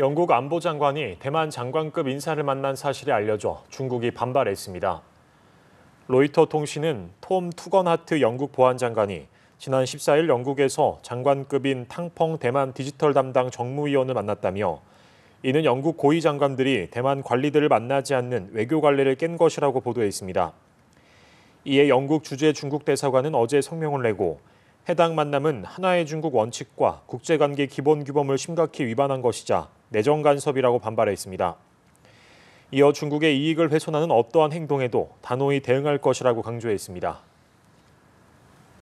영국 안보장관이 대만 장관급 인사를 만난 사실이 알려져 중국이 반발했습니다. 로이터 통신은 톰 투건하트 영국 보안장관이 지난 14일 영국에서 장관급인 탕펑 대만 디지털 담당 정무위원을 만났다며 이는 영국 고위 장관들이 대만 관리들을 만나지 않는 외교 관례를 깬 것이라고 보도했습니다. 이에 영국 주재 중국 대사관은 어제 성명을 내고 해당 만남은 하나의 중국 원칙과 국제관계 기본 규범을 심각히 위반한 것이자 내정 간섭이라고 반발했습니다. 이어 중국의 이익을 훼손하는 어떠한 행동에도 단호히 대응할 것이라고 강조했습니다.